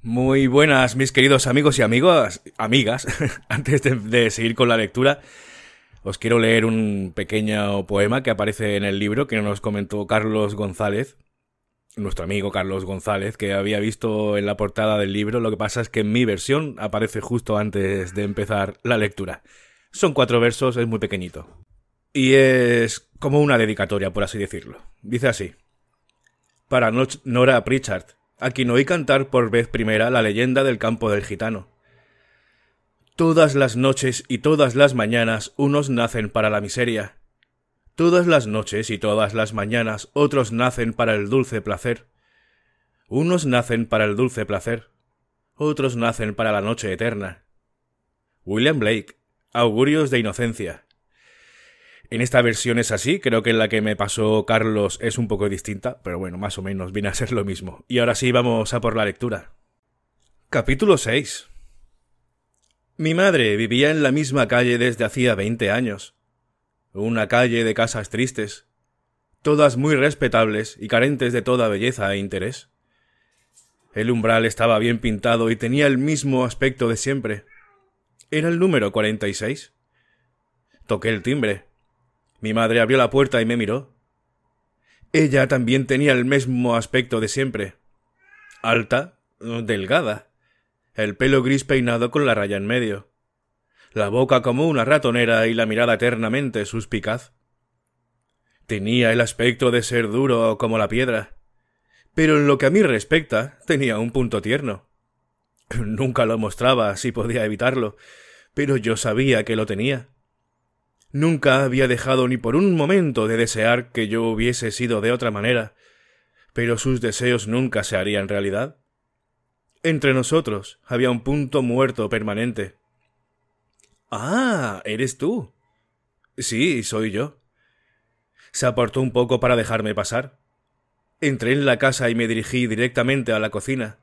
Muy buenas, mis queridos amigos y amigas, amigas. Antes de, seguir con la lectura, os quiero leer un pequeño poema que aparece en el libro que nos comentó Carlos González, nuestro amigo Carlos González, que había visto en la portada del libro. Lo que pasa es que en mi versión aparece justo antes de empezar la lectura. Son cuatro versos, es muy pequeñito. Y es como una dedicatoria, por así decirlo. Dice así. Para Nora Pritchard, a quien oí cantar por vez primera la leyenda del campo del gitano. Todas las noches y todas las mañanas unos nacen para la miseria. Todas las noches y todas las mañanas otros nacen para el dulce placer. Unos nacen para el dulce placer, otros nacen para la noche eterna. William Blake, Augurios de Inocencia, en esta versión es así, creo que la que me pasó Carlos es un poco distinta, pero bueno, más o menos viene a ser lo mismo. Y ahora sí, vamos a por la lectura. Capítulo 6. Mi madre vivía en la misma calle desde hacía 20 años. Una calle de casas tristes, todas muy respetables y carentes de toda belleza e interés. El umbral estaba bien pintado y tenía el mismo aspecto de siempre. Era el número 46. Toqué el timbre. Mi madre abrió la puerta y me miró. Ella también tenía el mismo aspecto de siempre. Alta, delgada, el pelo gris peinado con la raya en medio, la boca como una ratonera y la mirada eternamente suspicaz. Tenía el aspecto de ser duro como la piedra, pero en lo que a mí respecta tenía un punto tierno. Nunca lo mostraba si podía evitarlo, pero yo sabía que lo tenía. Nunca había dejado ni por un momento de desear que yo hubiese sido de otra manera, pero sus deseos nunca se harían realidad. Entre nosotros había un punto muerto permanente. Ah, eres tú. Sí, soy yo. Se aportó un poco para dejarme pasar. Entré en la casa y me dirigí directamente a la cocina.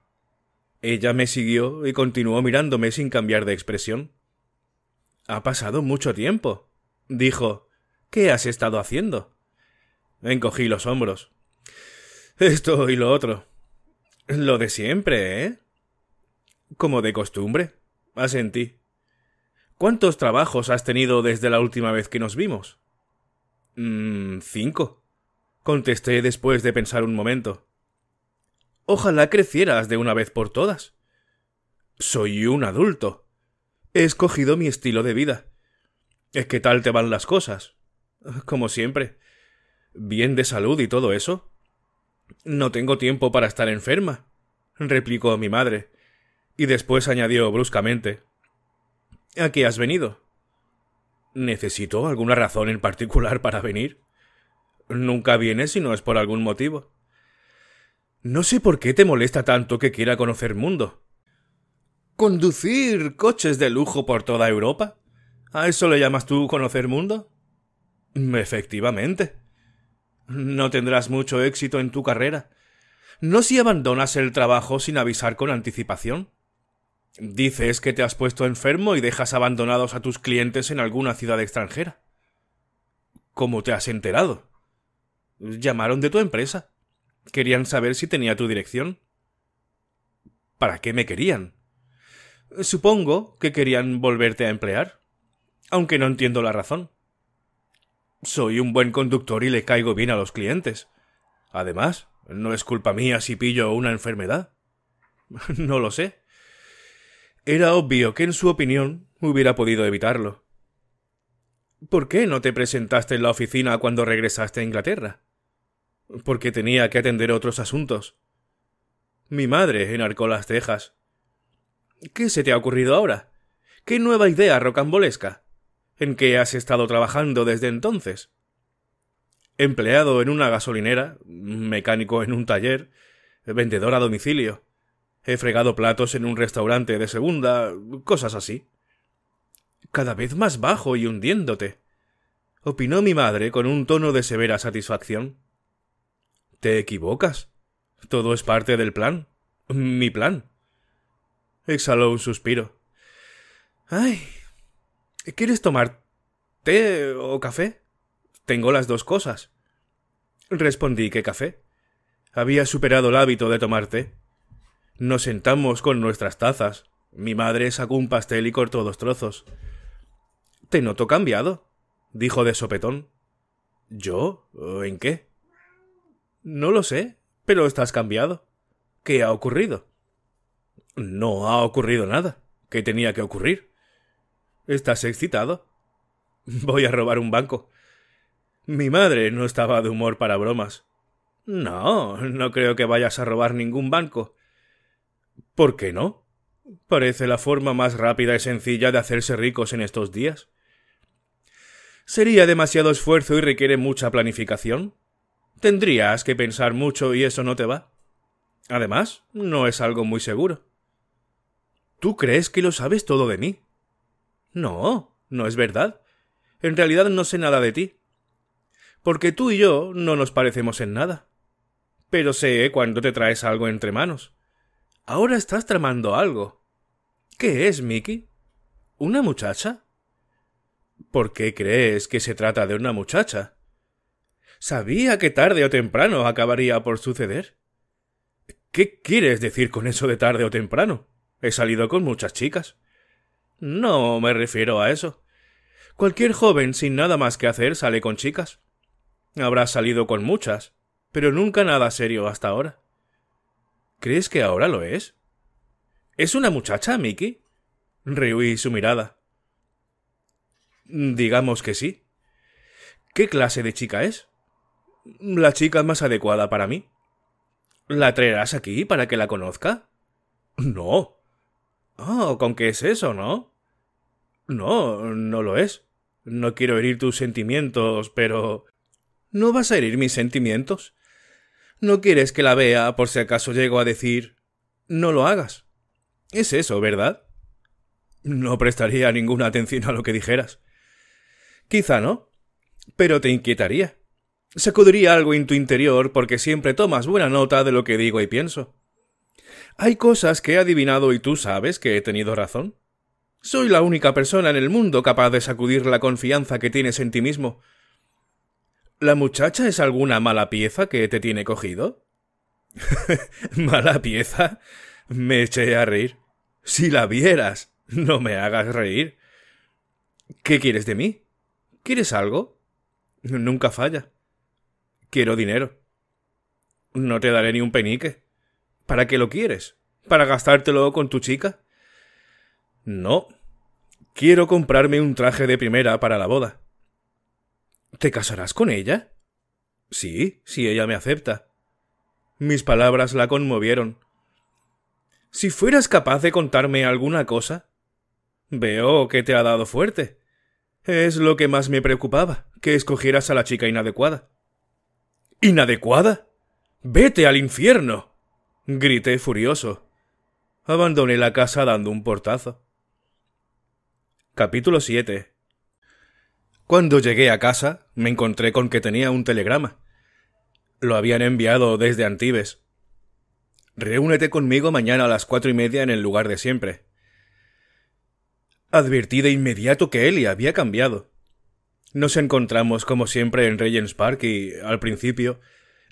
Ella me siguió y continuó mirándome sin cambiar de expresión. Ha pasado mucho tiempo, dijo ¿Qué has estado haciendo? Encogí los hombros. Esto y lo otro. Lo de siempre, ¿eh? Como de costumbre, asentí. ¿Cuántos trabajos has tenido desde la última vez que nos vimos? Mm, cinco, contesté después de pensar un momento. Ojalá crecieras de una vez por todas. Soy un adulto. He escogido mi estilo de vida. Es ¿Qué tal te van las cosas? Como siempre. ¿Bien de salud y todo eso? No tengo tiempo para estar enferma, replicó mi madre, y después añadió bruscamente ¿A qué has venido? ¿Necesito alguna razón en particular para venir? Nunca viene si no es por algún motivo. No sé por qué te molesta tanto que quiera conocer mundo. ¿Conducir coches de lujo por toda Europa? ¿A eso le llamas tú conocer mundo? Efectivamente. No tendrás mucho éxito en tu carrera. ¿No si abandonas el trabajo sin avisar con anticipación? Dices que te has puesto enfermo y dejas abandonados a tus clientes en alguna ciudad extranjera. ¿Cómo te has enterado? Llamaron de tu empresa. Querían saber si tenía tu dirección. ¿Para qué me querían? Supongo que querían volverte a emplear. Aunque no entiendo la razón. Soy un buen conductor y le caigo bien a los clientes. Además, no es culpa mía si pillo una enfermedad. no lo sé. Era obvio que en su opinión hubiera podido evitarlo. ¿Por qué no te presentaste en la oficina cuando regresaste a Inglaterra? Porque tenía que atender otros asuntos. Mi madre enarcó las cejas. ¿Qué se te ha ocurrido ahora? ¿Qué nueva idea rocambolesca? ¿En qué has estado trabajando desde entonces? Empleado en una gasolinera, mecánico en un taller, vendedor a domicilio. He fregado platos en un restaurante de segunda, cosas así. Cada vez más bajo y hundiéndote, opinó mi madre con un tono de severa satisfacción. Te equivocas. Todo es parte del plan. Mi plan. Exhaló un suspiro. Ay, ¿Quieres tomar té o café? Tengo las dos cosas. Respondí que café. Había superado el hábito de tomar té. Nos sentamos con nuestras tazas. Mi madre sacó un pastel y cortó dos trozos. Te noto cambiado, dijo de sopetón. ¿Yo? ¿En qué? No lo sé, pero estás cambiado. ¿Qué ha ocurrido? No ha ocurrido nada. ¿Qué tenía que ocurrir? ¿Estás excitado? Voy a robar un banco. Mi madre no estaba de humor para bromas. No, no creo que vayas a robar ningún banco. ¿Por qué no? Parece la forma más rápida y sencilla de hacerse ricos en estos días. Sería demasiado esfuerzo y requiere mucha planificación. Tendrías que pensar mucho y eso no te va. Además, no es algo muy seguro. Tú crees que lo sabes todo de mí. No, no es verdad. En realidad no sé nada de ti. Porque tú y yo no nos parecemos en nada. Pero sé cuando te traes algo entre manos. Ahora estás tramando algo. ¿Qué es, Mickey? ¿Una muchacha? ¿Por qué crees que se trata de una muchacha? Sabía que tarde o temprano acabaría por suceder. ¿Qué quieres decir con eso de tarde o temprano? He salido con muchas chicas. No me refiero a eso. Cualquier joven sin nada más que hacer sale con chicas. Habrá salido con muchas, pero nunca nada serio hasta ahora. ¿Crees que ahora lo es? ¿Es una muchacha, Mickey? Rehuí su mirada. Digamos que sí. ¿Qué clase de chica es? La chica más adecuada para mí. ¿La traerás aquí para que la conozca? No, Oh, ¿con qué es eso, no? No, no lo es. No quiero herir tus sentimientos, pero... ¿No vas a herir mis sentimientos? ¿No quieres que la vea por si acaso llego a decir... No lo hagas? Es eso, ¿verdad? No prestaría ninguna atención a lo que dijeras. Quizá no, pero te inquietaría. Sacudiría algo en tu interior porque siempre tomas buena nota de lo que digo y pienso. Hay cosas que he adivinado y tú sabes que he tenido razón. Soy la única persona en el mundo capaz de sacudir la confianza que tienes en ti mismo. ¿La muchacha es alguna mala pieza que te tiene cogido? ¿Mala pieza? Me eché a reír. Si la vieras. No me hagas reír. ¿Qué quieres de mí? ¿Quieres algo? Nunca falla. Quiero dinero. No te daré ni un penique. ¿Para qué lo quieres? ¿Para gastártelo con tu chica? No. Quiero comprarme un traje de primera para la boda. ¿Te casarás con ella? Sí, si ella me acepta. Mis palabras la conmovieron. Si fueras capaz de contarme alguna cosa. Veo que te ha dado fuerte. Es lo que más me preocupaba, que escogieras a la chica inadecuada. ¿Inadecuada? Vete al infierno. Grité furioso. Abandoné la casa dando un portazo. Capítulo 7 Cuando llegué a casa, me encontré con que tenía un telegrama. Lo habían enviado desde Antibes. Reúnete conmigo mañana a las cuatro y media en el lugar de siempre. Advertí de inmediato que Eli había cambiado. Nos encontramos como siempre en Regent's Park y, al principio,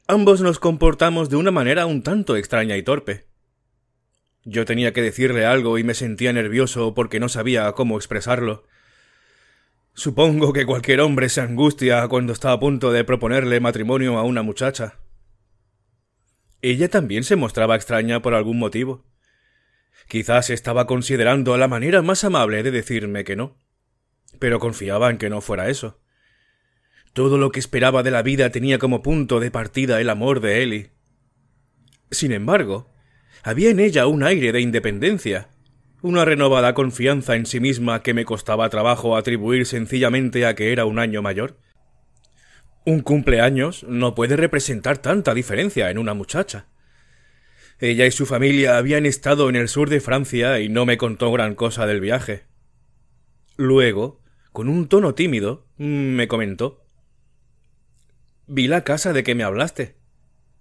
ambos nos comportamos de una manera un tanto extraña y torpe. Yo tenía que decirle algo y me sentía nervioso porque no sabía cómo expresarlo. Supongo que cualquier hombre se angustia cuando está a punto de proponerle matrimonio a una muchacha. Ella también se mostraba extraña por algún motivo. Quizás estaba considerando la manera más amable de decirme que no, pero confiaba en que no fuera eso. Todo lo que esperaba de la vida tenía como punto de partida el amor de Ellie. Sin embargo, había en ella un aire de independencia, una renovada confianza en sí misma que me costaba trabajo atribuir sencillamente a que era un año mayor. Un cumpleaños no puede representar tanta diferencia en una muchacha. Ella y su familia habían estado en el sur de Francia y no me contó gran cosa del viaje. Luego, con un tono tímido, me comentó Vi la casa de que me hablaste.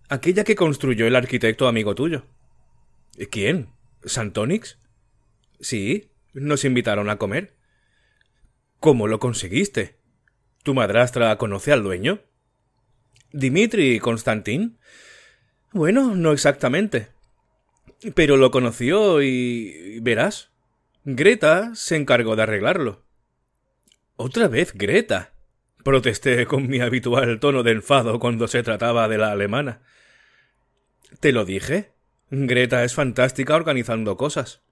Aquella que construyó el arquitecto amigo tuyo. ¿Quién? Santónix. Sí, nos invitaron a comer. ¿Cómo lo conseguiste? ¿Tu madrastra conoce al dueño? ¿Dimitri Constantín? Bueno, no exactamente. Pero lo conoció y. verás. Greta se encargó de arreglarlo. Otra vez Greta protesté con mi habitual tono de enfado cuando se trataba de la alemana. ¿Te lo dije? Greta es fantástica organizando cosas.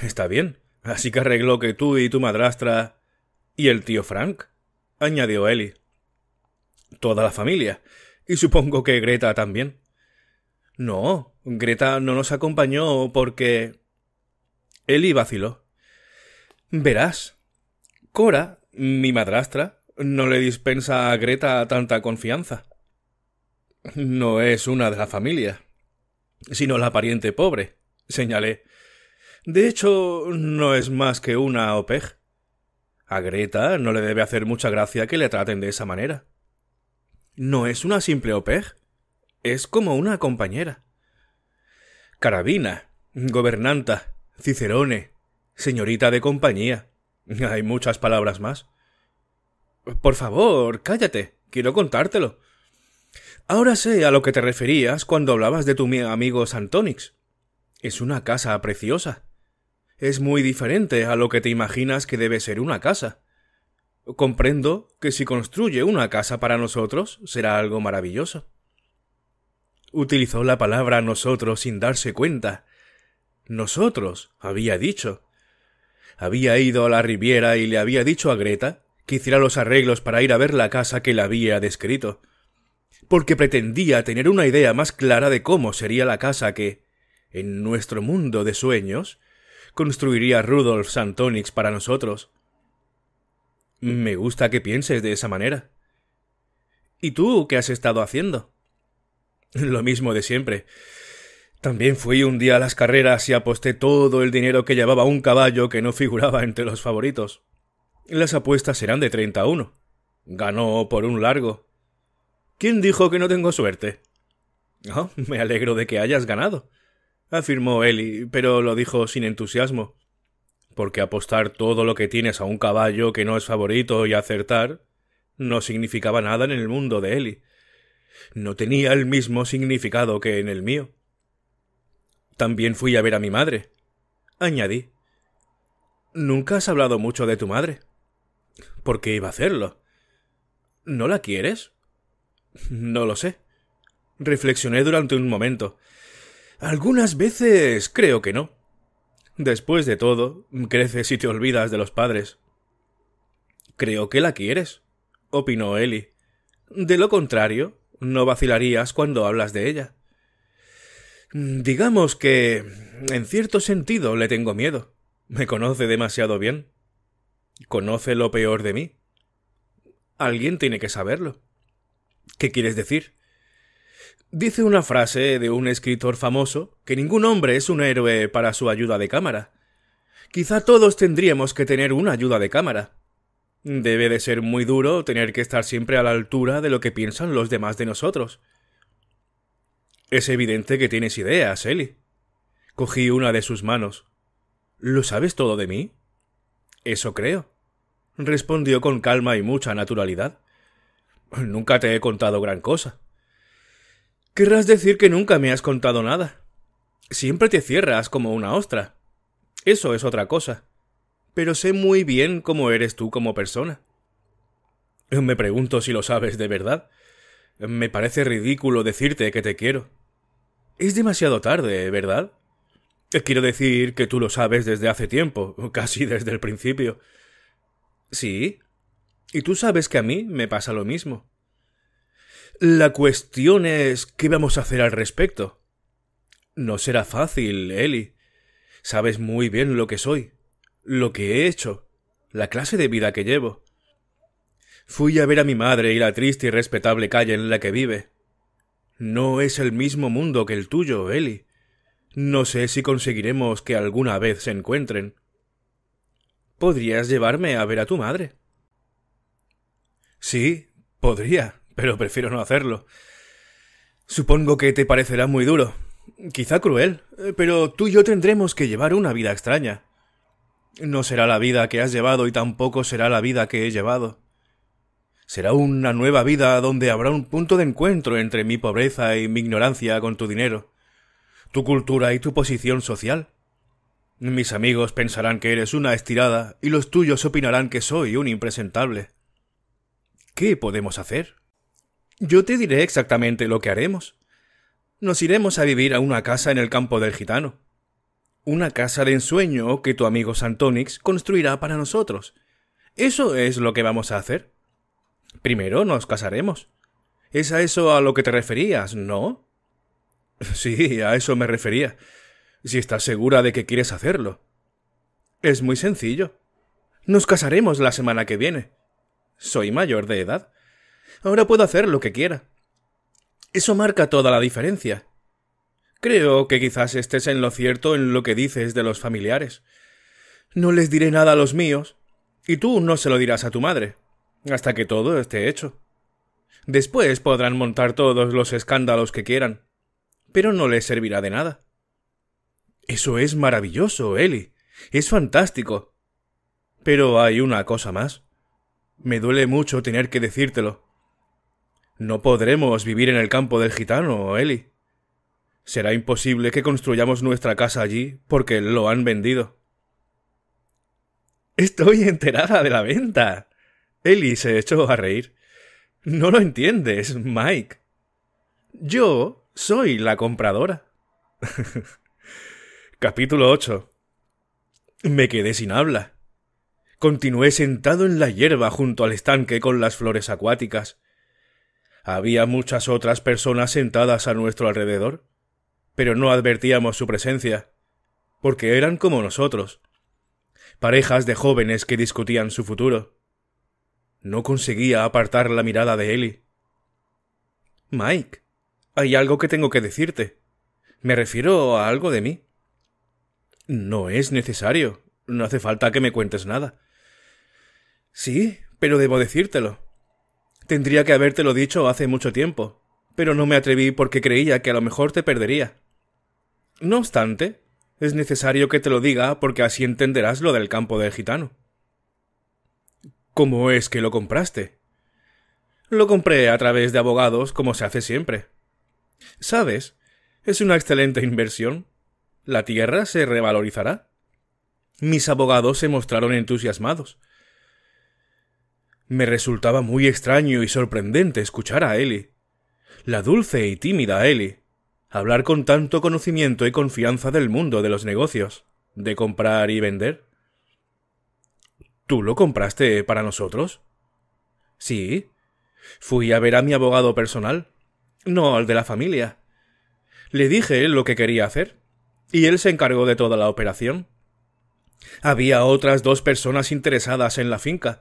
Está bien, así que arregló que tú y tu madrastra. y el tío Frank, añadió Eli. Toda la familia, y supongo que Greta también. No, Greta no nos acompañó porque. —Eli vaciló. Verás, Cora, mi madrastra, no le dispensa a Greta tanta confianza. No es una de la familia, sino la pariente pobre, señalé. De hecho, no es más que una OPEG. A Greta no le debe hacer mucha gracia que le traten de esa manera. No es una simple OPEG, es como una compañera. Carabina, gobernanta, cicerone, señorita de compañía. Hay muchas palabras más. Por favor, cállate. Quiero contártelo. Ahora sé a lo que te referías cuando hablabas de tu amigo Santonix. Es una casa preciosa. Es muy diferente a lo que te imaginas que debe ser una casa. Comprendo que si construye una casa para nosotros será algo maravilloso. Utilizó la palabra nosotros sin darse cuenta. Nosotros, había dicho. Había ido a la Riviera y le había dicho a Greta que hiciera los arreglos para ir a ver la casa que le había descrito, porque pretendía tener una idea más clara de cómo sería la casa que, en nuestro mundo de sueños, construiría Rudolf Santonix para nosotros. Me gusta que pienses de esa manera. ¿Y tú qué has estado haciendo? Lo mismo de siempre. También fui un día a las carreras y aposté todo el dinero que llevaba un caballo que no figuraba entre los favoritos. Las apuestas serán de treinta uno. Ganó por un largo. ¿Quién dijo que no tengo suerte? Oh, me alegro de que hayas ganado, afirmó Eli, pero lo dijo sin entusiasmo. Porque apostar todo lo que tienes a un caballo que no es favorito y acertar no significaba nada en el mundo de Eli. No tenía el mismo significado que en el mío. También fui a ver a mi madre, añadí. Nunca has hablado mucho de tu madre. ¿Por qué iba a hacerlo? ¿No la quieres? No lo sé. Reflexioné durante un momento. Algunas veces creo que no. Después de todo, creces y te olvidas de los padres. Creo que la quieres, opinó Eli. De lo contrario, no vacilarías cuando hablas de ella. Digamos que, en cierto sentido, le tengo miedo. Me conoce demasiado bien conoce lo peor de mí. Alguien tiene que saberlo. ¿Qué quieres decir? Dice una frase de un escritor famoso que ningún hombre es un héroe para su ayuda de cámara. Quizá todos tendríamos que tener una ayuda de cámara. Debe de ser muy duro tener que estar siempre a la altura de lo que piensan los demás de nosotros. Es evidente que tienes ideas, Eli. Cogí una de sus manos. ¿Lo sabes todo de mí? Eso creo respondió con calma y mucha naturalidad. Nunca te he contado gran cosa. Querrás decir que nunca me has contado nada. Siempre te cierras como una ostra. Eso es otra cosa. Pero sé muy bien cómo eres tú como persona. Me pregunto si lo sabes de verdad. Me parece ridículo decirte que te quiero. Es demasiado tarde, ¿verdad? Quiero decir que tú lo sabes desde hace tiempo, casi desde el principio. Sí. Y tú sabes que a mí me pasa lo mismo. La cuestión es qué vamos a hacer al respecto. No será fácil, Eli. Sabes muy bien lo que soy, lo que he hecho, la clase de vida que llevo. Fui a ver a mi madre y la triste y respetable calle en la que vive. No es el mismo mundo que el tuyo, Eli. No sé si conseguiremos que alguna vez se encuentren podrías llevarme a ver a tu madre. Sí, podría, pero prefiero no hacerlo. Supongo que te parecerá muy duro, quizá cruel, pero tú y yo tendremos que llevar una vida extraña. No será la vida que has llevado y tampoco será la vida que he llevado. Será una nueva vida donde habrá un punto de encuentro entre mi pobreza y mi ignorancia con tu dinero, tu cultura y tu posición social. Mis amigos pensarán que eres una estirada y los tuyos opinarán que soy un impresentable. ¿Qué podemos hacer? Yo te diré exactamente lo que haremos. Nos iremos a vivir a una casa en el campo del gitano. Una casa de ensueño que tu amigo Santonix construirá para nosotros. Eso es lo que vamos a hacer. Primero nos casaremos. Es a eso a lo que te referías, ¿no? Sí, a eso me refería si estás segura de que quieres hacerlo. Es muy sencillo. Nos casaremos la semana que viene. Soy mayor de edad. Ahora puedo hacer lo que quiera. Eso marca toda la diferencia. Creo que quizás estés en lo cierto en lo que dices de los familiares. No les diré nada a los míos, y tú no se lo dirás a tu madre, hasta que todo esté hecho. Después podrán montar todos los escándalos que quieran, pero no les servirá de nada. Eso es maravilloso, Eli. Es fantástico. Pero hay una cosa más. Me duele mucho tener que decírtelo. No podremos vivir en el campo del gitano, Eli. Será imposible que construyamos nuestra casa allí porque lo han vendido. Estoy enterada de la venta. Eli se echó a reír. No lo entiendes, Mike. Yo soy la compradora. Capítulo 8. Me quedé sin habla. Continué sentado en la hierba junto al estanque con las flores acuáticas. Había muchas otras personas sentadas a nuestro alrededor, pero no advertíamos su presencia, porque eran como nosotros, parejas de jóvenes que discutían su futuro. No conseguía apartar la mirada de Ellie. Mike, hay algo que tengo que decirte. Me refiero a algo de mí. No es necesario. No hace falta que me cuentes nada. Sí, pero debo decírtelo. Tendría que habértelo dicho hace mucho tiempo, pero no me atreví porque creía que a lo mejor te perdería. No obstante, es necesario que te lo diga porque así entenderás lo del campo del gitano. ¿Cómo es que lo compraste? Lo compré a través de abogados, como se hace siempre. ¿Sabes? Es una excelente inversión la tierra se revalorizará. Mis abogados se mostraron entusiasmados. Me resultaba muy extraño y sorprendente escuchar a Eli, la dulce y tímida Eli, hablar con tanto conocimiento y confianza del mundo de los negocios, de comprar y vender. ¿Tú lo compraste para nosotros? Sí. Fui a ver a mi abogado personal, no al de la familia. Le dije lo que quería hacer y él se encargó de toda la operación. Había otras dos personas interesadas en la finca,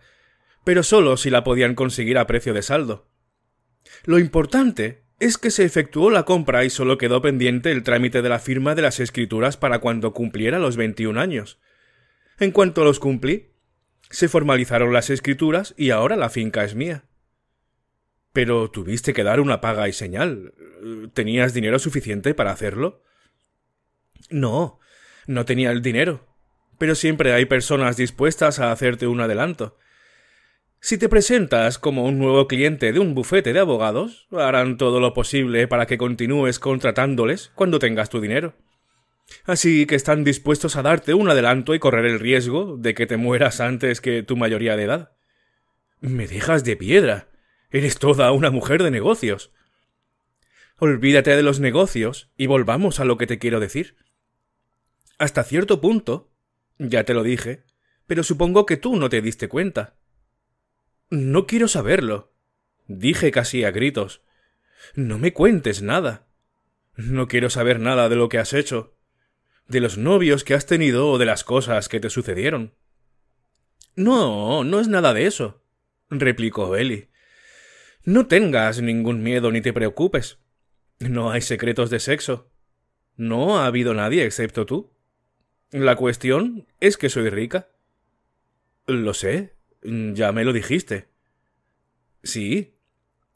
pero solo si la podían conseguir a precio de saldo. Lo importante es que se efectuó la compra y solo quedó pendiente el trámite de la firma de las escrituras para cuando cumpliera los 21 años. En cuanto los cumplí, se formalizaron las escrituras y ahora la finca es mía. Pero tuviste que dar una paga y señal. ¿Tenías dinero suficiente para hacerlo? No, no tenía el dinero. Pero siempre hay personas dispuestas a hacerte un adelanto. Si te presentas como un nuevo cliente de un bufete de abogados, harán todo lo posible para que continúes contratándoles cuando tengas tu dinero. Así que están dispuestos a darte un adelanto y correr el riesgo de que te mueras antes que tu mayoría de edad. Me dejas de piedra. Eres toda una mujer de negocios. Olvídate de los negocios y volvamos a lo que te quiero decir. Hasta cierto punto, ya te lo dije, pero supongo que tú no te diste cuenta. No quiero saberlo, dije casi a gritos. No me cuentes nada. No quiero saber nada de lo que has hecho, de los novios que has tenido o de las cosas que te sucedieron. No, no es nada de eso, replicó Eli. No tengas ningún miedo ni te preocupes. No hay secretos de sexo. No ha habido nadie excepto tú. La cuestión es que soy rica. Lo sé, ya me lo dijiste. Sí,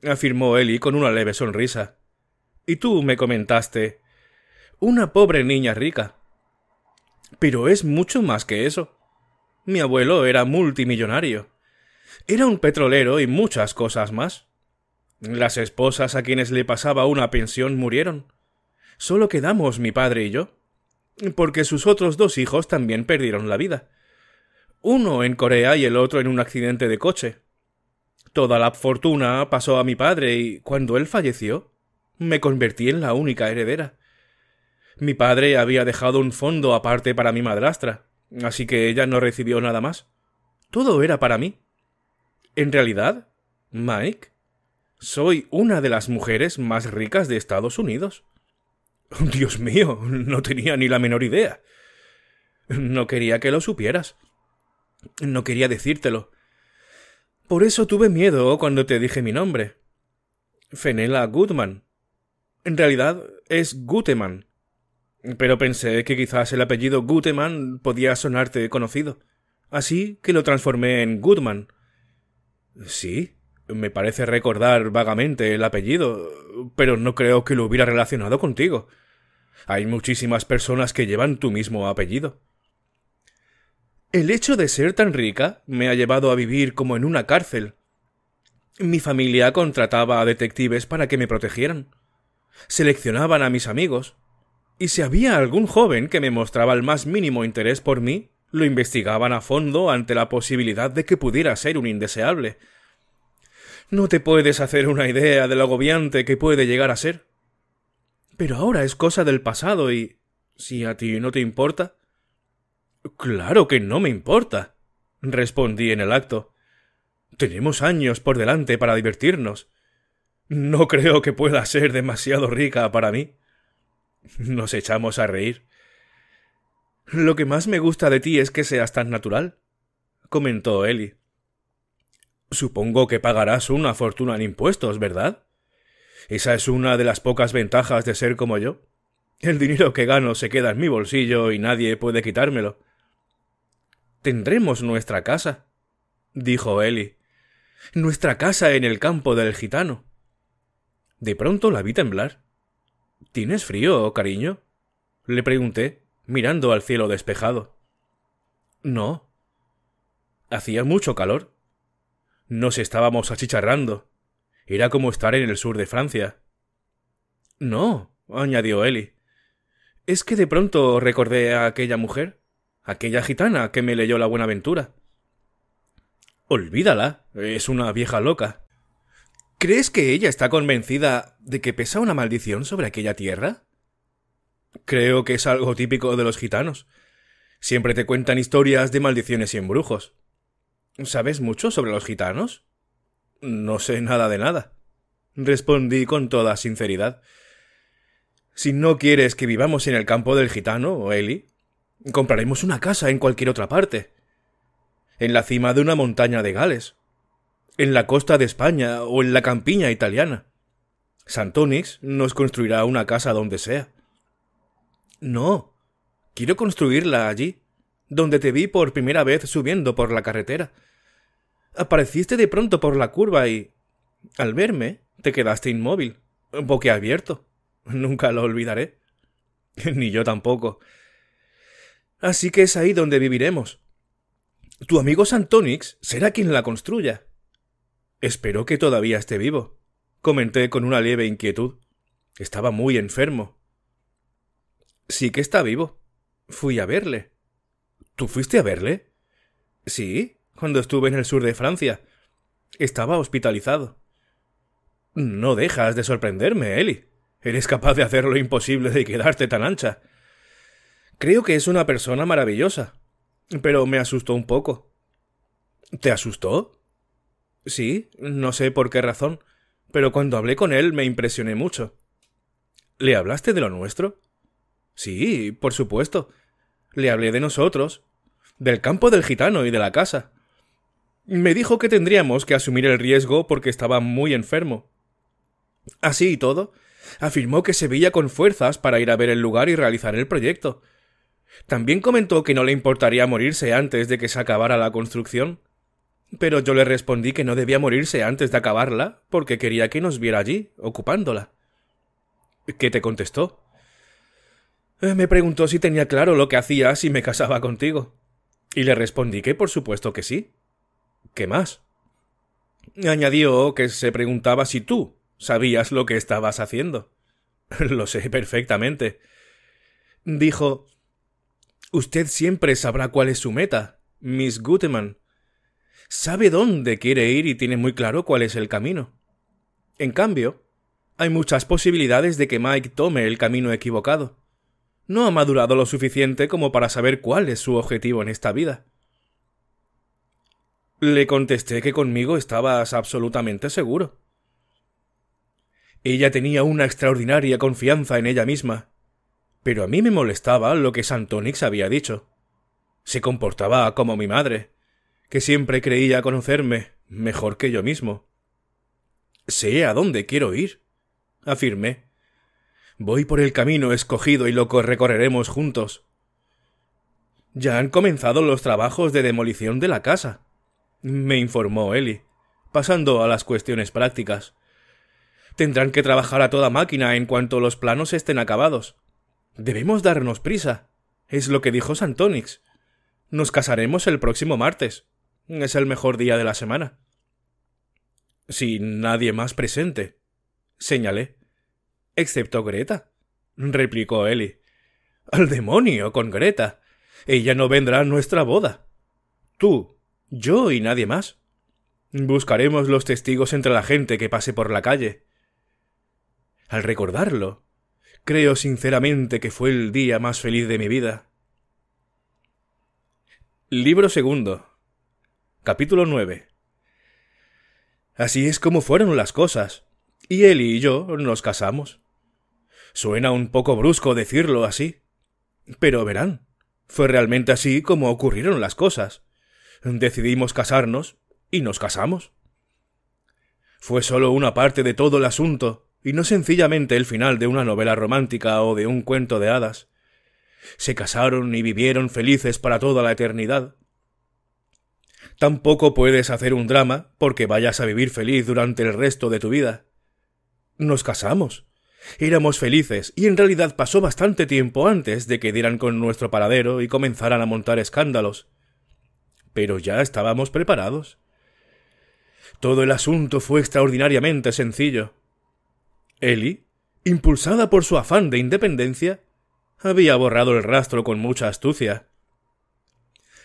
afirmó Eli con una leve sonrisa. Y tú me comentaste. Una pobre niña rica. Pero es mucho más que eso. Mi abuelo era multimillonario. Era un petrolero y muchas cosas más. Las esposas a quienes le pasaba una pensión murieron. Solo quedamos mi padre y yo porque sus otros dos hijos también perdieron la vida. Uno en Corea y el otro en un accidente de coche. Toda la fortuna pasó a mi padre y, cuando él falleció, me convertí en la única heredera. Mi padre había dejado un fondo aparte para mi madrastra, así que ella no recibió nada más. Todo era para mí. En realidad, Mike, soy una de las mujeres más ricas de Estados Unidos. Dios mío, no tenía ni la menor idea. No quería que lo supieras. No quería decírtelo. Por eso tuve miedo cuando te dije mi nombre. Fenella Goodman. En realidad es Guteman. Pero pensé que quizás el apellido Guteman podía sonarte conocido. Así que lo transformé en Goodman. Sí, me parece recordar vagamente el apellido, pero no creo que lo hubiera relacionado contigo. Hay muchísimas personas que llevan tu mismo apellido. El hecho de ser tan rica me ha llevado a vivir como en una cárcel. Mi familia contrataba a detectives para que me protegieran. Seleccionaban a mis amigos. Y si había algún joven que me mostraba el más mínimo interés por mí, lo investigaban a fondo ante la posibilidad de que pudiera ser un indeseable. No te puedes hacer una idea de lo agobiante que puede llegar a ser. Pero ahora es cosa del pasado y... si a ti no te importa. Claro que no me importa, respondí en el acto. Tenemos años por delante para divertirnos. No creo que pueda ser demasiado rica para mí. Nos echamos a reír. Lo que más me gusta de ti es que seas tan natural, comentó Eli. Supongo que pagarás una fortuna en impuestos, ¿verdad? Esa es una de las pocas ventajas de ser como yo. El dinero que gano se queda en mi bolsillo y nadie puede quitármelo. Tendremos nuestra casa, dijo Eli. Nuestra casa en el campo del gitano. De pronto la vi temblar. ¿Tienes frío, cariño? le pregunté, mirando al cielo despejado. No. Hacía mucho calor. Nos estábamos achicharrando. Era como estar en el sur de Francia. No, añadió Eli. Es que de pronto recordé a aquella mujer, aquella gitana que me leyó la Buenaventura. Olvídala, es una vieja loca. ¿Crees que ella está convencida de que pesa una maldición sobre aquella tierra? Creo que es algo típico de los gitanos. Siempre te cuentan historias de maldiciones y embrujos. ¿Sabes mucho sobre los gitanos? No sé nada de nada, respondí con toda sinceridad. Si no quieres que vivamos en el campo del gitano, Eli, compraremos una casa en cualquier otra parte. En la cima de una montaña de Gales. En la costa de España o en la campiña italiana. Santonix nos construirá una casa donde sea. No. Quiero construirla allí, donde te vi por primera vez subiendo por la carretera apareciste de pronto por la curva y... Al verme, te quedaste inmóvil, abierto. Nunca lo olvidaré. Ni yo tampoco. Así que es ahí donde viviremos. Tu amigo Santonix será quien la construya. Espero que todavía esté vivo, comenté con una leve inquietud. Estaba muy enfermo. Sí que está vivo. Fui a verle. ¿Tú fuiste a verle? Sí, cuando estuve en el sur de Francia. Estaba hospitalizado. No dejas de sorprenderme, Eli. Eres capaz de hacer lo imposible de quedarte tan ancha. Creo que es una persona maravillosa. Pero me asustó un poco. ¿Te asustó? Sí, no sé por qué razón, pero cuando hablé con él me impresioné mucho. ¿Le hablaste de lo nuestro? Sí, por supuesto. Le hablé de nosotros, del campo del gitano y de la casa. Me dijo que tendríamos que asumir el riesgo porque estaba muy enfermo. Así y todo, afirmó que se veía con fuerzas para ir a ver el lugar y realizar el proyecto. También comentó que no le importaría morirse antes de que se acabara la construcción. Pero yo le respondí que no debía morirse antes de acabarla, porque quería que nos viera allí, ocupándola. ¿Qué te contestó? Eh, me preguntó si tenía claro lo que hacía si me casaba contigo. Y le respondí que por supuesto que sí. ¿Qué más? Añadió que se preguntaba si tú sabías lo que estabas haciendo. Lo sé perfectamente. Dijo Usted siempre sabrá cuál es su meta, Miss Guteman. Sabe dónde quiere ir y tiene muy claro cuál es el camino. En cambio, hay muchas posibilidades de que Mike tome el camino equivocado. No ha madurado lo suficiente como para saber cuál es su objetivo en esta vida. Le contesté que conmigo estabas absolutamente seguro. Ella tenía una extraordinaria confianza en ella misma. Pero a mí me molestaba lo que Santonix había dicho. Se comportaba como mi madre, que siempre creía conocerme mejor que yo mismo. Sé a dónde quiero ir, afirmé. Voy por el camino escogido y lo recorreremos juntos. Ya han comenzado los trabajos de demolición de la casa me informó Eli, pasando a las cuestiones prácticas. Tendrán que trabajar a toda máquina en cuanto los planos estén acabados. Debemos darnos prisa. Es lo que dijo Santonix. Nos casaremos el próximo martes. Es el mejor día de la semana. Sin nadie más presente, señalé. Excepto Greta, replicó Eli. Al demonio con Greta. Ella no vendrá a nuestra boda. Tú, yo y nadie más. Buscaremos los testigos entre la gente que pase por la calle. Al recordarlo, creo sinceramente que fue el día más feliz de mi vida. Libro segundo. Capítulo 9. Así es como fueron las cosas, y él y yo nos casamos. Suena un poco brusco decirlo así, pero verán, fue realmente así como ocurrieron las cosas decidimos casarnos y nos casamos. Fue solo una parte de todo el asunto, y no sencillamente el final de una novela romántica o de un cuento de hadas. Se casaron y vivieron felices para toda la eternidad. Tampoco puedes hacer un drama porque vayas a vivir feliz durante el resto de tu vida. Nos casamos. Éramos felices y en realidad pasó bastante tiempo antes de que dieran con nuestro paradero y comenzaran a montar escándalos pero ya estábamos preparados. Todo el asunto fue extraordinariamente sencillo. Eli, impulsada por su afán de independencia, había borrado el rastro con mucha astucia.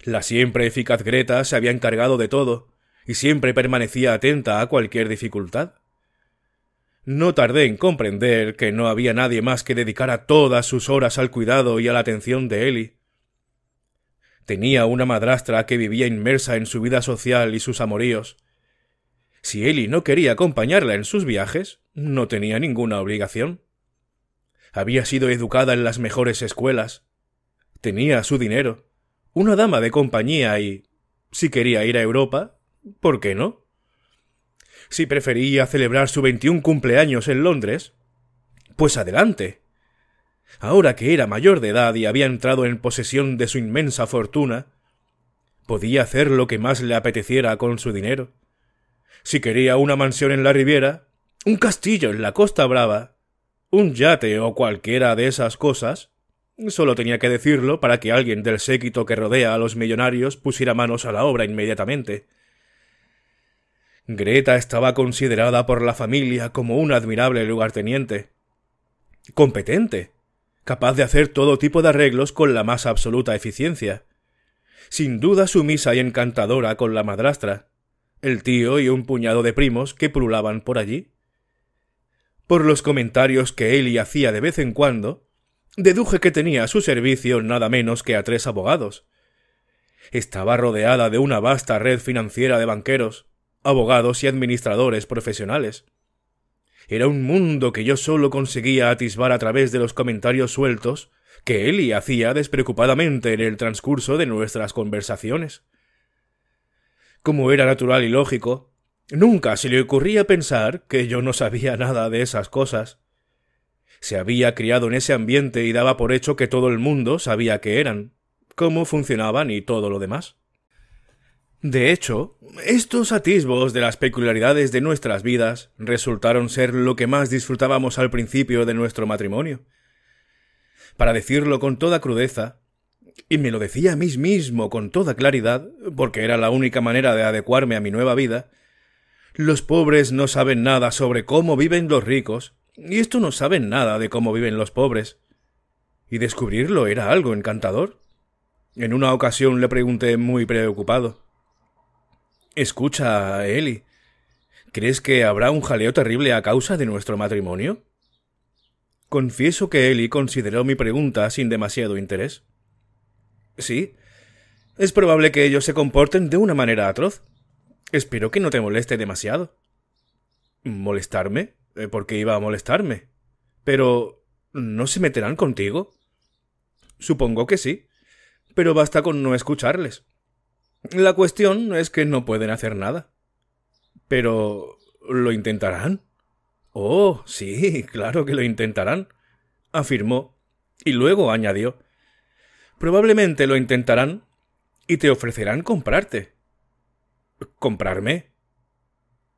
La siempre eficaz Greta se había encargado de todo, y siempre permanecía atenta a cualquier dificultad. No tardé en comprender que no había nadie más que dedicara todas sus horas al cuidado y a la atención de Ellie, Tenía una madrastra que vivía inmersa en su vida social y sus amoríos. Si Eli no quería acompañarla en sus viajes, no tenía ninguna obligación. Había sido educada en las mejores escuelas. Tenía su dinero, una dama de compañía y... si quería ir a Europa, ¿por qué no? Si prefería celebrar su veintiún cumpleaños en Londres, pues adelante ahora que era mayor de edad y había entrado en posesión de su inmensa fortuna, podía hacer lo que más le apeteciera con su dinero. Si quería una mansión en la Riviera, un castillo en la Costa Brava, un yate o cualquiera de esas cosas, solo tenía que decirlo para que alguien del séquito que rodea a los millonarios pusiera manos a la obra inmediatamente. Greta estaba considerada por la familia como un admirable lugarteniente, competente, capaz de hacer todo tipo de arreglos con la más absoluta eficiencia. Sin duda sumisa y encantadora con la madrastra, el tío y un puñado de primos que pululaban por allí. Por los comentarios que y hacía de vez en cuando, deduje que tenía a su servicio nada menos que a tres abogados. Estaba rodeada de una vasta red financiera de banqueros, abogados y administradores profesionales era un mundo que yo solo conseguía atisbar a través de los comentarios sueltos que él y hacía despreocupadamente en el transcurso de nuestras conversaciones. Como era natural y lógico, nunca se le ocurría pensar que yo no sabía nada de esas cosas. Se había criado en ese ambiente y daba por hecho que todo el mundo sabía qué eran, cómo funcionaban y todo lo demás. De hecho, estos atisbos de las peculiaridades de nuestras vidas resultaron ser lo que más disfrutábamos al principio de nuestro matrimonio. Para decirlo con toda crudeza, y me lo decía a mí mismo con toda claridad, porque era la única manera de adecuarme a mi nueva vida, los pobres no saben nada sobre cómo viven los ricos, y esto no saben nada de cómo viven los pobres. Y descubrirlo era algo encantador. En una ocasión le pregunté muy preocupado Escucha, Eli. ¿Crees que habrá un jaleo terrible a causa de nuestro matrimonio? Confieso que Eli consideró mi pregunta sin demasiado interés. Sí. Es probable que ellos se comporten de una manera atroz. Espero que no te moleste demasiado. ¿Molestarme? Eh, ¿Por qué iba a molestarme? Pero... ¿No se meterán contigo? Supongo que sí. Pero basta con no escucharles. La cuestión es que no pueden hacer nada. Pero... ¿Lo intentarán? Oh, sí, claro que lo intentarán, afirmó, y luego añadió. Probablemente lo intentarán y te ofrecerán comprarte. ¿Comprarme?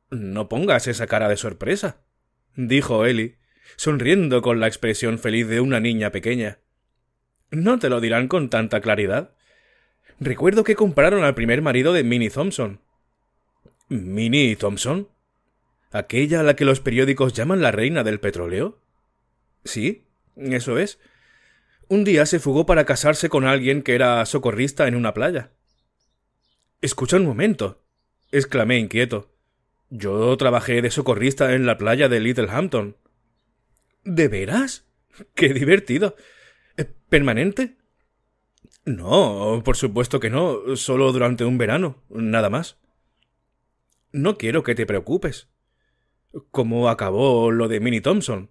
No pongas esa cara de sorpresa, dijo Eli, sonriendo con la expresión feliz de una niña pequeña. No te lo dirán con tanta claridad. Recuerdo que compraron al primer marido de Minnie Thompson. ¿Minnie Thompson? ¿Aquella a la que los periódicos llaman la reina del petróleo? Sí, eso es. Un día se fugó para casarse con alguien que era socorrista en una playa. Escucha un momento, exclamé inquieto. Yo trabajé de socorrista en la playa de Littlehampton. ¿De veras? ¡Qué divertido! Eh, ¿Permanente? No, por supuesto que no, solo durante un verano, nada más. No quiero que te preocupes. ¿Cómo acabó lo de Minnie Thompson?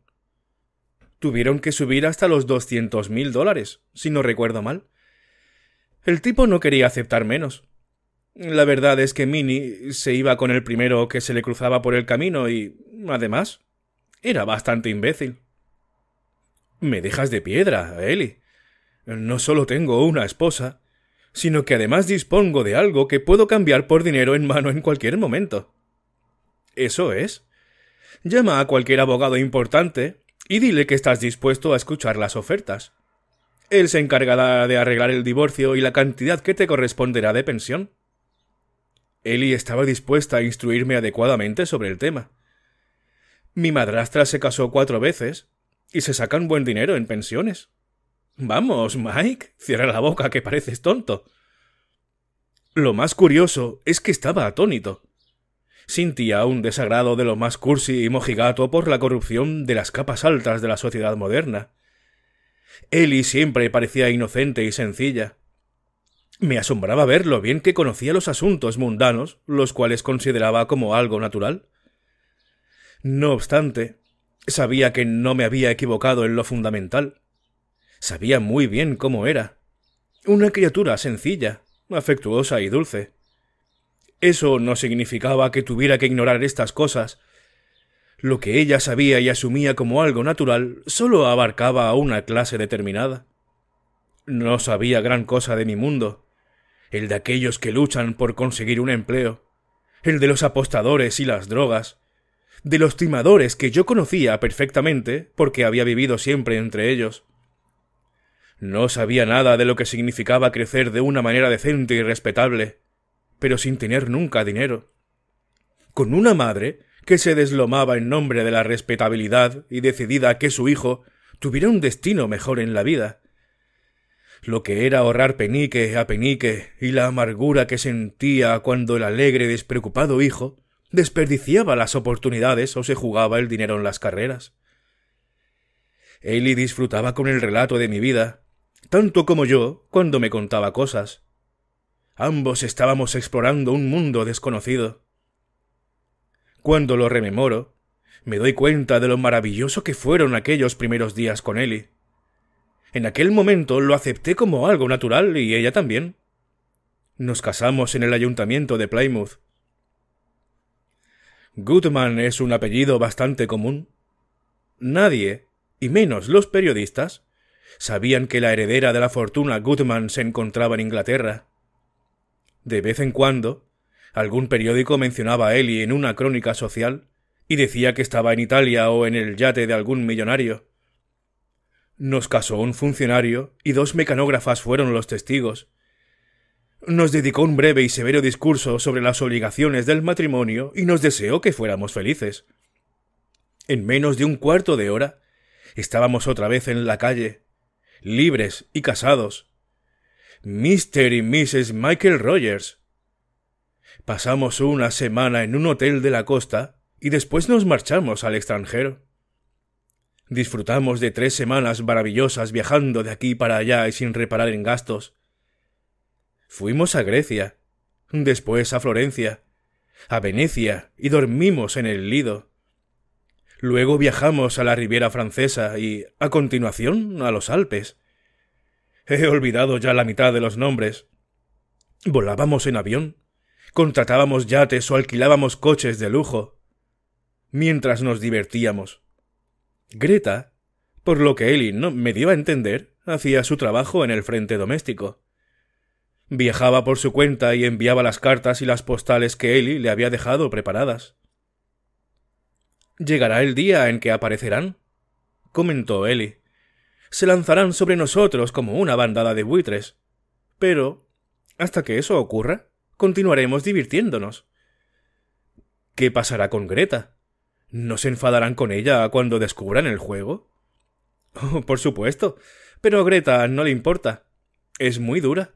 Tuvieron que subir hasta los doscientos mil dólares, si no recuerdo mal. El tipo no quería aceptar menos. La verdad es que Minnie se iba con el primero que se le cruzaba por el camino y, además, era bastante imbécil. Me dejas de piedra, Eli. No solo tengo una esposa, sino que además dispongo de algo que puedo cambiar por dinero en mano en cualquier momento. Eso es. Llama a cualquier abogado importante y dile que estás dispuesto a escuchar las ofertas. Él se encargará de arreglar el divorcio y la cantidad que te corresponderá de pensión. Eli estaba dispuesta a instruirme adecuadamente sobre el tema. Mi madrastra se casó cuatro veces y se sacan buen dinero en pensiones. Vamos, Mike, cierra la boca que pareces tonto. Lo más curioso es que estaba atónito. Sintía un desagrado de lo más cursi y mojigato por la corrupción de las capas altas de la sociedad moderna. Ellie siempre parecía inocente y sencilla. Me asombraba ver lo bien que conocía los asuntos mundanos, los cuales consideraba como algo natural. No obstante, sabía que no me había equivocado en lo fundamental. Sabía muy bien cómo era. Una criatura sencilla, afectuosa y dulce. Eso no significaba que tuviera que ignorar estas cosas. Lo que ella sabía y asumía como algo natural solo abarcaba a una clase determinada. No sabía gran cosa de mi mundo, el de aquellos que luchan por conseguir un empleo, el de los apostadores y las drogas, de los timadores que yo conocía perfectamente porque había vivido siempre entre ellos, no sabía nada de lo que significaba crecer de una manera decente y respetable, pero sin tener nunca dinero. Con una madre que se deslomaba en nombre de la respetabilidad y decidida a que su hijo tuviera un destino mejor en la vida. Lo que era ahorrar penique a penique y la amargura que sentía cuando el alegre y despreocupado hijo desperdiciaba las oportunidades o se jugaba el dinero en las carreras. Eli disfrutaba con el relato de mi vida tanto como yo cuando me contaba cosas. Ambos estábamos explorando un mundo desconocido. Cuando lo rememoro, me doy cuenta de lo maravilloso que fueron aquellos primeros días con Ellie. En aquel momento lo acepté como algo natural y ella también. Nos casamos en el ayuntamiento de Plymouth. Goodman es un apellido bastante común. Nadie, y menos los periodistas, Sabían que la heredera de la fortuna Goodman se encontraba en Inglaterra. De vez en cuando, algún periódico mencionaba a Ellie en una crónica social y decía que estaba en Italia o en el yate de algún millonario. Nos casó un funcionario y dos mecanógrafas fueron los testigos. Nos dedicó un breve y severo discurso sobre las obligaciones del matrimonio y nos deseó que fuéramos felices. En menos de un cuarto de hora estábamos otra vez en la calle, libres y casados. Mr. y Mrs. Michael Rogers. Pasamos una semana en un hotel de la costa y después nos marchamos al extranjero. Disfrutamos de tres semanas maravillosas viajando de aquí para allá y sin reparar en gastos. Fuimos a Grecia, después a Florencia, a Venecia y dormimos en el Lido. Luego viajamos a la Riviera Francesa y, a continuación, a los Alpes. He olvidado ya la mitad de los nombres. Volábamos en avión, contratábamos yates o alquilábamos coches de lujo, mientras nos divertíamos. Greta, por lo que Ellie no me dio a entender, hacía su trabajo en el frente doméstico. Viajaba por su cuenta y enviaba las cartas y las postales que Ellie le había dejado preparadas. Llegará el día en que aparecerán, comentó Eli. Se lanzarán sobre nosotros como una bandada de buitres. Pero, hasta que eso ocurra, continuaremos divirtiéndonos. ¿Qué pasará con Greta? ¿No se enfadarán con ella cuando descubran el juego? Oh, por supuesto, pero a Greta no le importa. Es muy dura.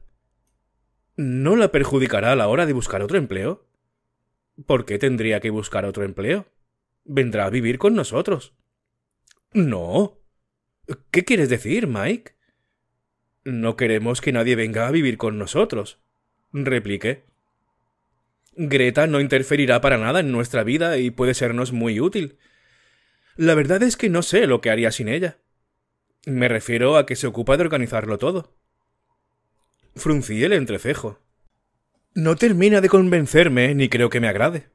¿No la perjudicará a la hora de buscar otro empleo? ¿Por qué tendría que buscar otro empleo? vendrá a vivir con nosotros. No. ¿Qué quieres decir, Mike? No queremos que nadie venga a vivir con nosotros, repliqué. Greta no interferirá para nada en nuestra vida y puede sernos muy útil. La verdad es que no sé lo que haría sin ella. Me refiero a que se ocupa de organizarlo todo. Fruncí el entrecejo. No termina de convencerme ni creo que me agrade.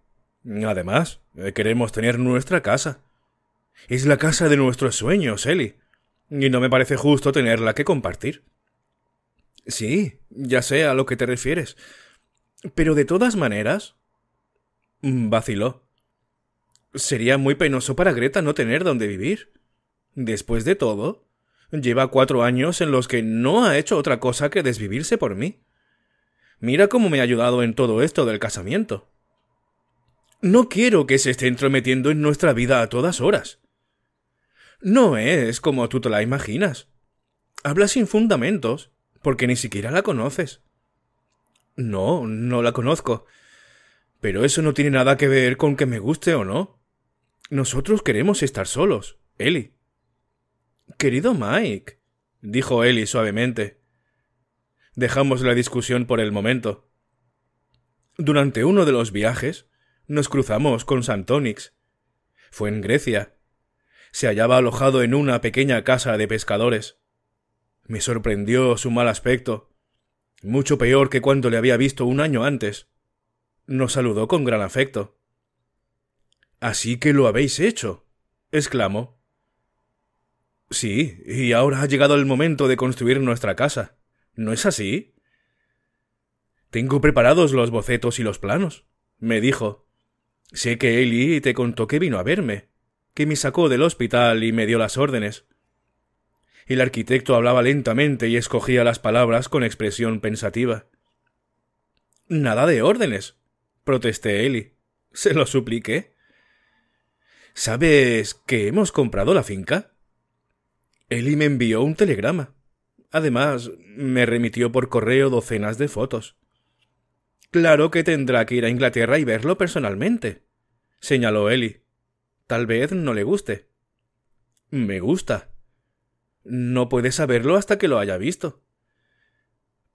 Además, eh, queremos tener nuestra casa. Es la casa de nuestros sueños, Eli. Y no me parece justo tenerla que compartir. Sí, ya sé a lo que te refieres. Pero de todas maneras... Mm, vaciló. Sería muy penoso para Greta no tener donde vivir. Después de todo, lleva cuatro años en los que no ha hecho otra cosa que desvivirse por mí. Mira cómo me ha ayudado en todo esto del casamiento. No quiero que se esté entrometiendo en nuestra vida a todas horas. No es como tú te la imaginas. Habla sin fundamentos, porque ni siquiera la conoces. No, no la conozco. Pero eso no tiene nada que ver con que me guste o no. Nosotros queremos estar solos, Eli. Querido Mike, dijo Eli suavemente. Dejamos la discusión por el momento. Durante uno de los viajes, nos cruzamos con Santonix. Fue en Grecia. Se hallaba alojado en una pequeña casa de pescadores. Me sorprendió su mal aspecto, mucho peor que cuando le había visto un año antes. Nos saludó con gran afecto. Así que lo habéis hecho, exclamó. Sí, y ahora ha llegado el momento de construir nuestra casa. ¿No es así? Tengo preparados los bocetos y los planos, me dijo. Sé que Eli te contó que vino a verme, que me sacó del hospital y me dio las órdenes. El arquitecto hablaba lentamente y escogía las palabras con expresión pensativa. Nada de órdenes, protesté Eli. Se lo supliqué. ¿Sabes que hemos comprado la finca? Eli me envió un telegrama. Además, me remitió por correo docenas de fotos. Claro que tendrá que ir a Inglaterra y verlo personalmente, señaló Ellie. Tal vez no le guste. Me gusta. No puede saberlo hasta que lo haya visto.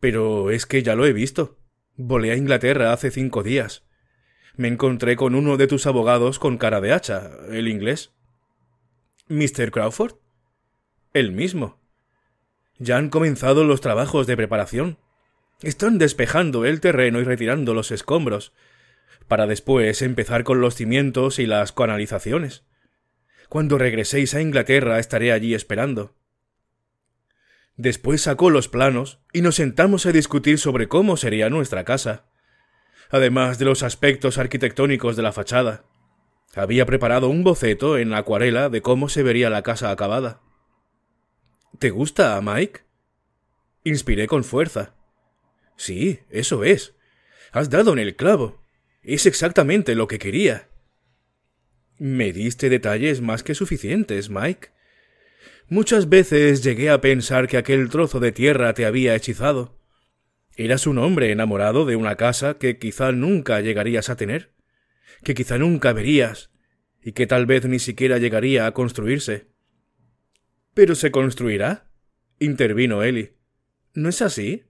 Pero es que ya lo he visto. Volé a Inglaterra hace cinco días. Me encontré con uno de tus abogados con cara de hacha, el inglés. ¿Mr. Crawford? El mismo. Ya han comenzado los trabajos de preparación. Están despejando el terreno y retirando los escombros, para después empezar con los cimientos y las canalizaciones. Cuando regreséis a Inglaterra estaré allí esperando. Después sacó los planos y nos sentamos a discutir sobre cómo sería nuestra casa, además de los aspectos arquitectónicos de la fachada. Había preparado un boceto en la acuarela de cómo se vería la casa acabada. ¿Te gusta, Mike? Inspiré con fuerza. Sí, eso es. Has dado en el clavo. Es exactamente lo que quería. Me diste detalles más que suficientes, Mike. Muchas veces llegué a pensar que aquel trozo de tierra te había hechizado. Eras un hombre enamorado de una casa que quizá nunca llegarías a tener, que quizá nunca verías, y que tal vez ni siquiera llegaría a construirse. Pero se construirá, intervino Eli. ¿No es así?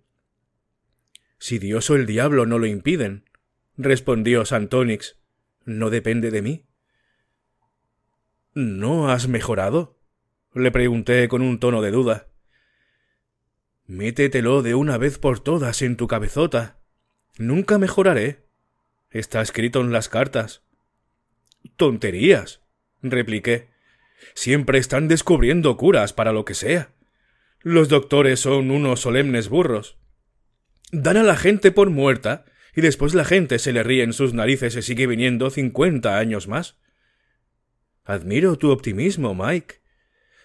Si Dios o el diablo no lo impiden, respondió Santonix, no depende de mí. ¿No has mejorado? le pregunté con un tono de duda. Métetelo de una vez por todas en tu cabezota. Nunca mejoraré. Está escrito en las cartas. Tonterías, repliqué. Siempre están descubriendo curas para lo que sea. Los doctores son unos solemnes burros. Dan a la gente por muerta y después la gente se le ríe en sus narices y sigue viniendo cincuenta años más. Admiro tu optimismo, Mike.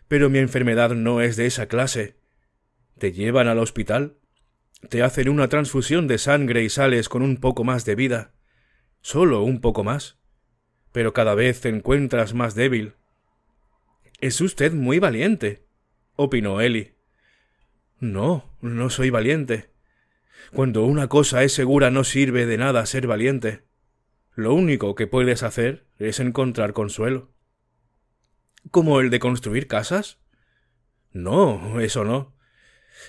Pero mi enfermedad no es de esa clase. Te llevan al hospital, te hacen una transfusión de sangre y sales con un poco más de vida. Solo un poco más. Pero cada vez te encuentras más débil. Es usted muy valiente, opinó Eli. No, no soy valiente. Cuando una cosa es segura no sirve de nada ser valiente. Lo único que puedes hacer es encontrar consuelo. ¿Como el de construir casas? No, eso no.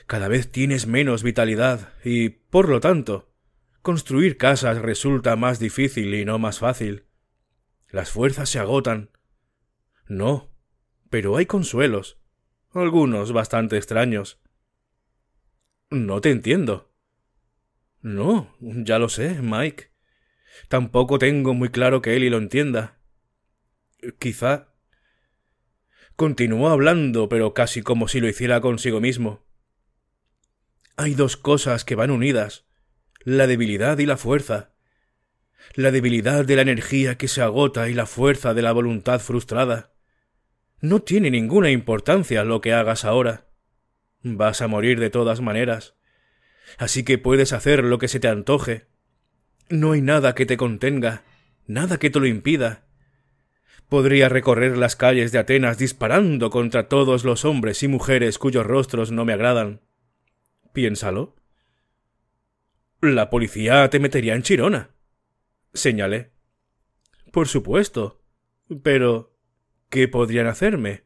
Cada vez tienes menos vitalidad y, por lo tanto, construir casas resulta más difícil y no más fácil. Las fuerzas se agotan. No, pero hay consuelos, algunos bastante extraños. No te entiendo. No, ya lo sé, Mike. Tampoco tengo muy claro que Eli lo entienda. Quizá. Continuó hablando, pero casi como si lo hiciera consigo mismo. Hay dos cosas que van unidas, la debilidad y la fuerza. La debilidad de la energía que se agota y la fuerza de la voluntad frustrada. No tiene ninguna importancia lo que hagas ahora. Vas a morir de todas maneras así que puedes hacer lo que se te antoje. No hay nada que te contenga, nada que te lo impida. Podría recorrer las calles de Atenas disparando contra todos los hombres y mujeres cuyos rostros no me agradan. Piénsalo. La policía te metería en Chirona. Señalé. Por supuesto. Pero. ¿Qué podrían hacerme?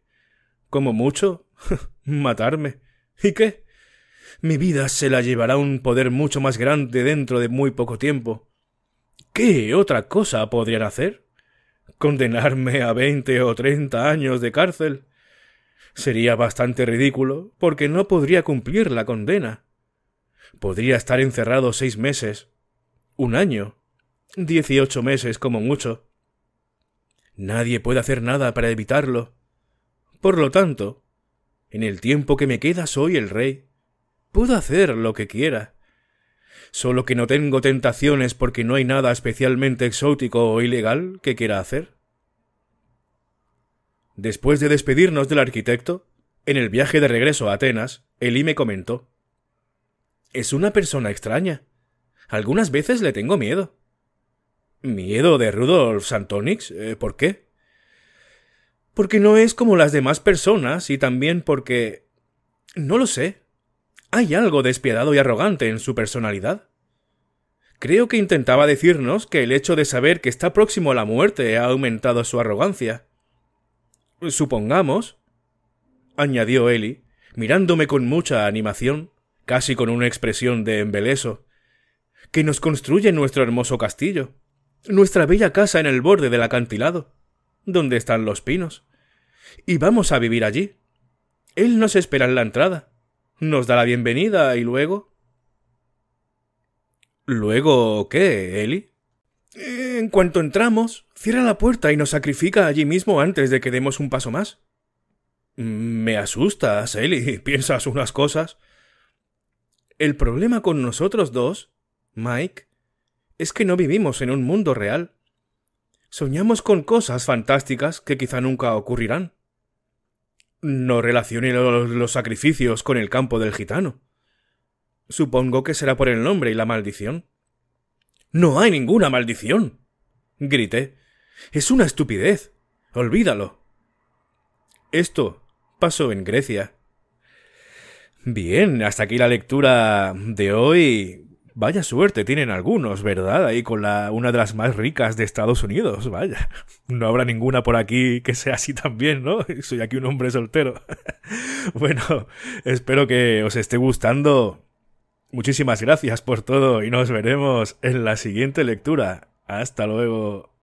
Como mucho. matarme. ¿Y qué? Mi vida se la llevará un poder mucho más grande dentro de muy poco tiempo. ¿Qué otra cosa podrían hacer? ¿Condenarme a veinte o treinta años de cárcel? Sería bastante ridículo, porque no podría cumplir la condena. Podría estar encerrado seis meses, un año, dieciocho meses como mucho. Nadie puede hacer nada para evitarlo. Por lo tanto, en el tiempo que me queda soy el rey. Puedo hacer lo que quiera. Solo que no tengo tentaciones porque no hay nada especialmente exótico o ilegal que quiera hacer. Después de despedirnos del arquitecto, en el viaje de regreso a Atenas, Eli me comentó. Es una persona extraña. Algunas veces le tengo miedo. ¿Miedo de Rudolf Santonix? Eh, ¿Por qué? Porque no es como las demás personas y también porque... No lo sé. ¿Hay algo despiadado y arrogante en su personalidad? Creo que intentaba decirnos que el hecho de saber que está próximo a la muerte ha aumentado su arrogancia. Supongamos, añadió Eli, mirándome con mucha animación, casi con una expresión de embeleso, que nos construye nuestro hermoso castillo, nuestra bella casa en el borde del acantilado, donde están los pinos, y vamos a vivir allí. Él nos espera en la entrada nos da la bienvenida y luego... ¿Luego qué, Eli? En cuanto entramos, cierra la puerta y nos sacrifica allí mismo antes de que demos un paso más. Me asustas, Eli, piensas unas cosas. El problema con nosotros dos, Mike, es que no vivimos en un mundo real. Soñamos con cosas fantásticas que quizá nunca ocurrirán. No relacione los, los sacrificios con el campo del gitano. Supongo que será por el nombre y la maldición. No hay ninguna maldición. grité. Es una estupidez. Olvídalo. Esto pasó en Grecia. Bien, hasta aquí la lectura de hoy Vaya suerte tienen algunos, ¿verdad? Ahí con la, una de las más ricas de Estados Unidos, vaya. No habrá ninguna por aquí que sea así también, ¿no? Soy aquí un hombre soltero. bueno, espero que os esté gustando. Muchísimas gracias por todo y nos veremos en la siguiente lectura. Hasta luego.